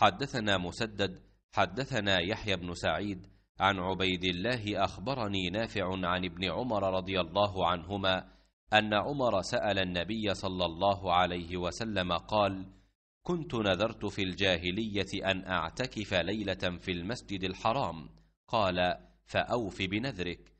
حدثنا مسدد حدثنا يحيى بن سعيد عن عبيد الله اخبرني نافع عن ابن عمر رضي الله عنهما ان عمر سال النبي صلى الله عليه وسلم قال كنت نذرت في الجاهليه ان اعتكف ليله في المسجد الحرام قال فاوف بنذرك